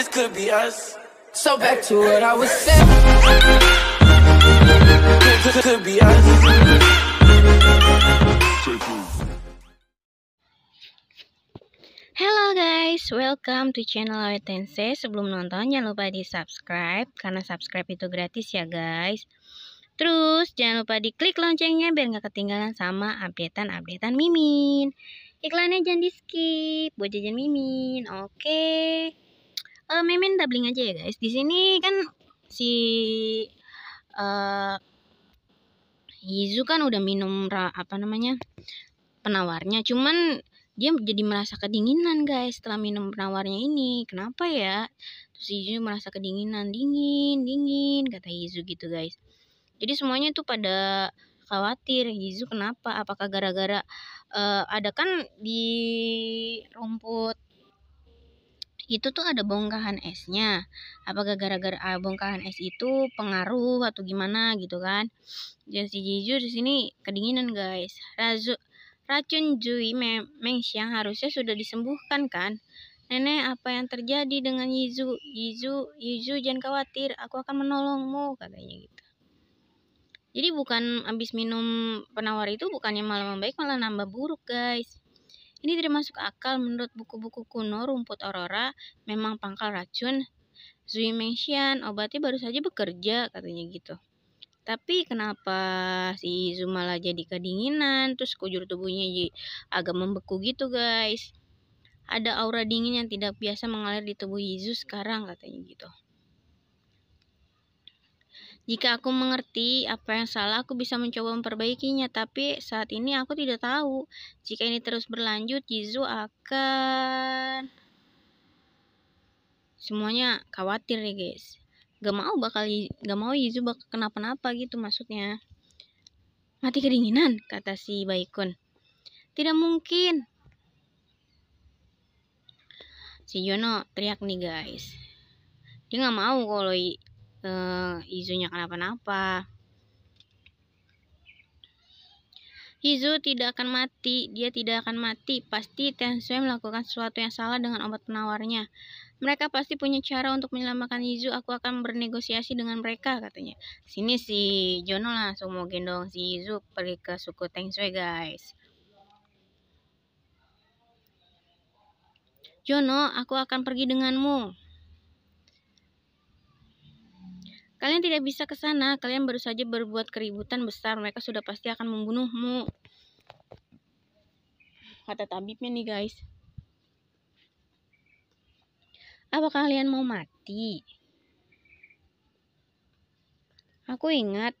this could be us. So back to what I was saying. This could be us. Hello guys, welcome to channel Awetense. Sebelum nonton jangan lupa di subscribe karena subscribe itu gratis ya guys. Terus jangan lupa di klik loncengnya biar nggak ketinggalan sama updatean-updatean Mimin. Iklannya jangan di skip buat jajan Mimin. Oke. Okay uh, mimin doubling aja ya guys di sini kan si uh, eh, Yizu kan udah minum ra, apa namanya penawarnya cuman dia jadi merasa kedinginan guys setelah minum penawarnya ini kenapa ya terus Yizu merasa kedinginan dingin dingin kata Yizu gitu guys jadi semuanya tuh pada khawatir Yizu kenapa apakah gara-gara uh, ada kan di rumput itu tuh ada bongkahan esnya. Apakah gara-gara ah, bongkahan es itu pengaruh atau gimana gitu kan? Jadi si di sini kedinginan guys. Razu, racun Jui memang siang harusnya sudah disembuhkan kan? Nenek, apa yang terjadi dengan Yizu? Yizu, Yizu jangan khawatir, aku akan menolongmu, katanya gitu. Jadi bukan habis minum penawar itu bukannya malah membaik malah nambah buruk guys. Ini tidak masuk akal menurut buku-buku kuno rumput aurora memang pangkal racun. Zui Mengxian obatnya baru saja bekerja katanya gitu. Tapi kenapa si malah jadi kedinginan terus kujur tubuhnya jadi agak membeku gitu guys. Ada aura dingin yang tidak biasa mengalir di tubuh Yesus sekarang katanya gitu. Jika aku mengerti apa yang salah, aku bisa mencoba memperbaikinya, tapi saat ini aku tidak tahu. Jika ini terus berlanjut, Jizu akan semuanya khawatir ya guys. Gak mau bakal gak mau Jizu bakal kenapa-napa gitu maksudnya. Mati kedinginan, kata si Baikun. Tidak mungkin. Si Jono teriak nih guys. Dia gak mau kalau uh, eh, Izunya kenapa-napa. Izu tidak akan mati, dia tidak akan mati. Pasti Tensue melakukan sesuatu yang salah dengan obat penawarnya. Mereka pasti punya cara untuk menyelamatkan Izu. Aku akan bernegosiasi dengan mereka, katanya. Sini si Jono langsung mau gendong si Hizu pergi ke suku Tensue, guys. Jono, aku akan pergi denganmu. Kalian tidak bisa ke sana, kalian baru saja berbuat keributan besar, mereka sudah pasti akan membunuhmu. Kata tabibnya nih guys. Apa kalian mau mati? Aku ingat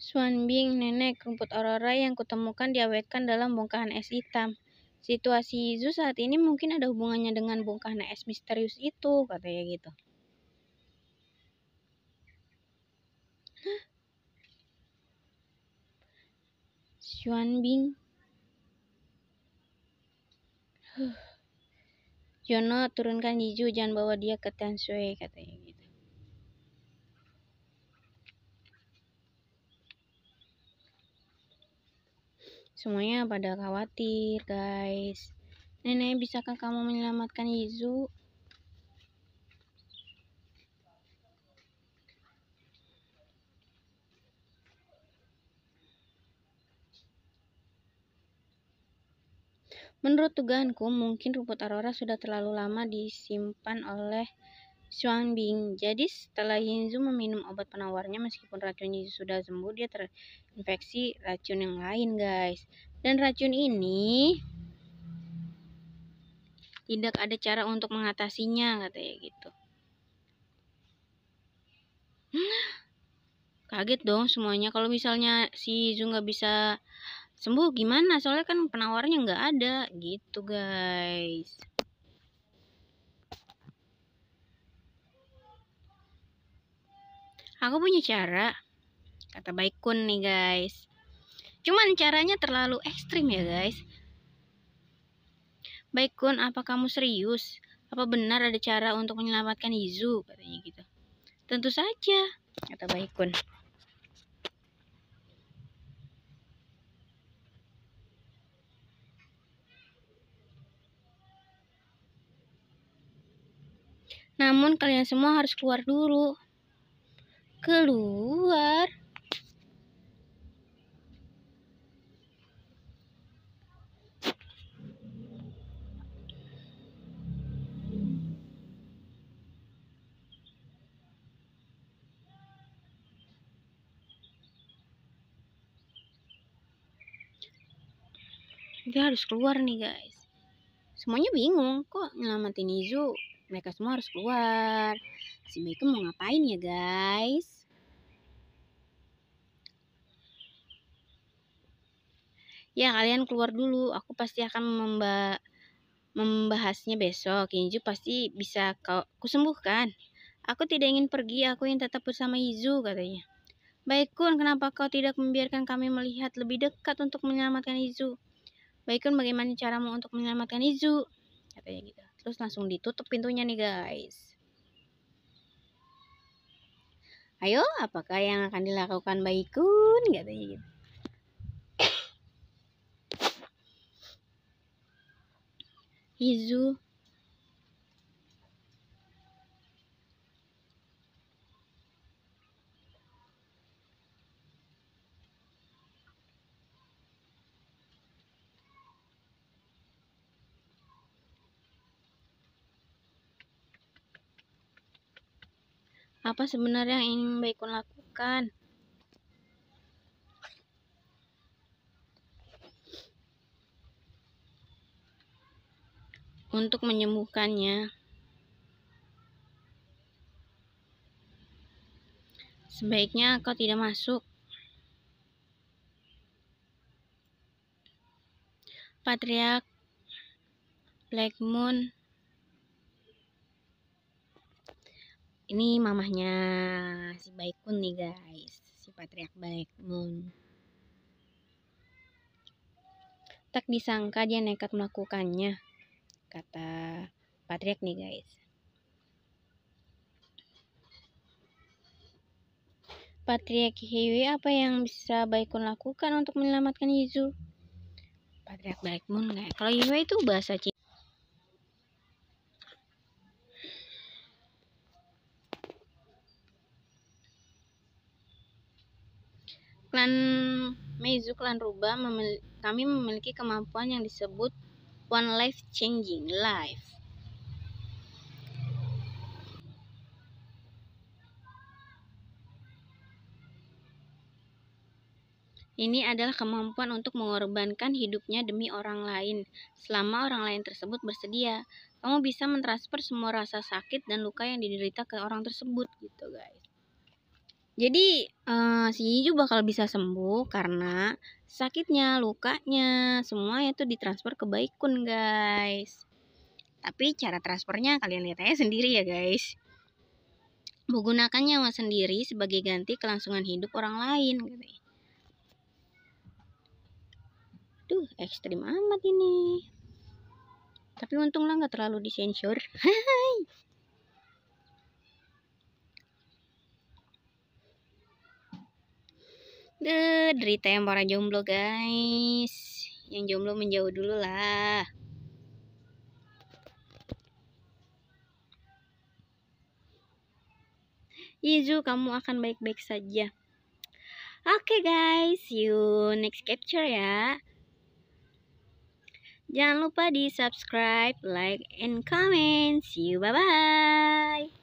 Swan Bing, nenek, rumput aurora yang kutemukan diawetkan dalam bongkahan es hitam. Situasi Zu saat ini mungkin ada hubungannya dengan bongkahnya es misterius itu, katanya gitu. Hah? Xuan Bing. Huh. Jono turunkan Jiju jangan bawa dia ke Tansui katanya. Semuanya pada khawatir, guys. Nenek, bisakah kamu menyelamatkan Yizu? Menurut tugasku, mungkin rumput aurora sudah terlalu lama disimpan oleh Xuan Bing. Jadi setelah Yinzu meminum obat penawarnya meskipun racunnya sudah sembuh dia terinfeksi racun yang lain guys. Dan racun ini tidak ada cara untuk mengatasinya katanya gitu. Kaget dong semuanya kalau misalnya si Yinzu nggak bisa sembuh gimana soalnya kan penawarnya nggak ada gitu guys. Aku punya cara, kata Baikun nih guys. Cuman caranya terlalu ekstrim ya guys. Baikun, apa kamu serius? Apa benar ada cara untuk menyelamatkan Izu? Katanya gitu. Tentu saja, kata Baikun. Namun kalian semua harus keluar dulu keluar. Dia harus keluar nih guys. Semuanya bingung kok ngelamatin Izu. Mereka semua harus keluar. Si Baikun mau ngapain ya guys? Ya kalian keluar dulu. Aku pasti akan memba membahasnya besok. Kinju pasti bisa kau kusembuhkan. Aku tidak ingin pergi, aku ingin tetap bersama Izu katanya. Baikun, kenapa kau tidak membiarkan kami melihat lebih dekat untuk menyelamatkan Izu? Baikun, Kun, bagaimana caramu untuk menyelamatkan Izu? Katanya gitu terus langsung ditutup pintunya nih guys ayo apakah yang akan dilakukan baikun katanya gitu Izu apa sebenarnya yang ingin Baikun lakukan. Untuk menyembuhkannya, sebaiknya kau tidak masuk. Patriark Black Moon ini mamahnya si Baikun nih guys si patriak Baikun tak disangka dia nekat melakukannya kata patriak nih guys Patriak Hiwi apa yang bisa Baikun lakukan untuk menyelamatkan Yizu? Patriak Baikun nggak, Kalau Hewe itu bahasa Cina. Klan Meizu Klan Ruba memil kami memiliki kemampuan yang disebut one life changing life. Ini adalah kemampuan untuk mengorbankan hidupnya demi orang lain, selama orang lain tersebut bersedia. Kamu bisa mentransfer semua rasa sakit dan luka yang diderita ke orang tersebut, gitu guys. Jadi uh, si Iju bakal bisa sembuh karena sakitnya, lukanya, semua itu ditransfer ke Baikun guys. Tapi cara transfernya kalian lihat aja sendiri ya guys. Menggunakan nyawa sendiri sebagai ganti kelangsungan hidup orang lain. Gitu. Duh, ekstrim amat ini. Tapi untunglah nggak terlalu disensor. ke derita yang para jomblo guys yang jomblo menjauh dulu lah Izu kamu akan baik-baik saja oke okay, guys see you next capture ya jangan lupa di subscribe like and comment see you bye bye